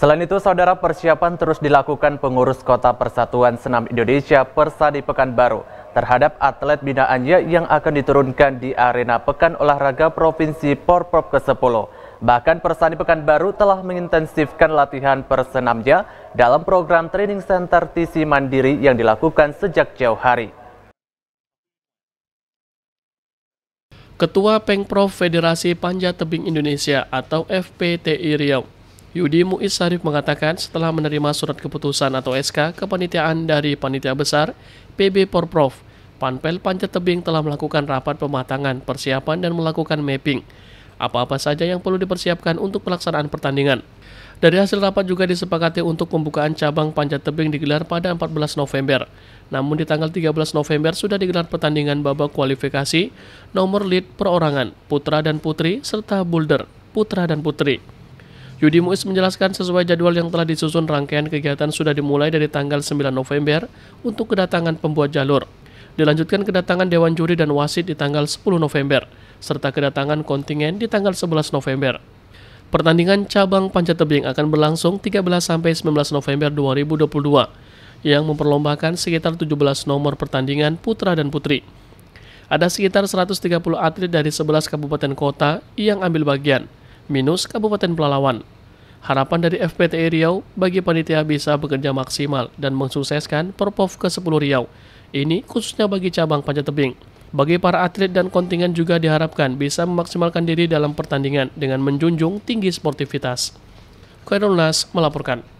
Selain itu, saudara persiapan terus dilakukan pengurus kota Persatuan Senam Indonesia Persa di Pekanbaru terhadap atlet binaannya yang akan diturunkan di arena Pekan Olahraga Provinsi Porprov ke-10. Bahkan Persani Pekanbaru telah mengintensifkan latihan persenamnya dalam program training center TC Mandiri yang dilakukan sejak jauh hari. Ketua Pengprov Federasi Panjat Tebing Indonesia atau FPTI Riau, Yudi Muiz Sarif mengatakan setelah menerima surat keputusan atau SK kepanitiaan dari Panitia Besar PB Porprov, Panpel Panjat Tebing telah melakukan rapat pematangan, persiapan, dan melakukan mapping. Apa-apa saja yang perlu dipersiapkan untuk pelaksanaan pertandingan. Dari hasil rapat juga disepakati untuk pembukaan cabang panjat tebing digelar pada 14 November. Namun di tanggal 13 November sudah digelar pertandingan babak kualifikasi, nomor lead perorangan, putra dan putri, serta boulder, putra dan putri. Yudi Muiz menjelaskan sesuai jadwal yang telah disusun rangkaian kegiatan sudah dimulai dari tanggal 9 November untuk kedatangan pembuat jalur. Dilanjutkan kedatangan Dewan Juri dan Wasit di tanggal 10 November, serta kedatangan kontingen di tanggal 11 November. Pertandingan cabang panjat tebing akan berlangsung 13-19 November 2022, yang memperlombakan sekitar 17 nomor pertandingan putra dan putri ada sekitar 130 atlet dari 11 kabupaten kota yang ambil bagian minus Kabupaten Pelalawan. Harapan dari FPT Riau bagi panitia bisa bekerja maksimal dan mensukseskan Perpov ke-10 Riau. Ini khususnya bagi cabang panjat tebing. Bagi para atlet dan kontingen juga diharapkan bisa memaksimalkan diri dalam pertandingan dengan menjunjung tinggi sportivitas. Kairul melaporkan.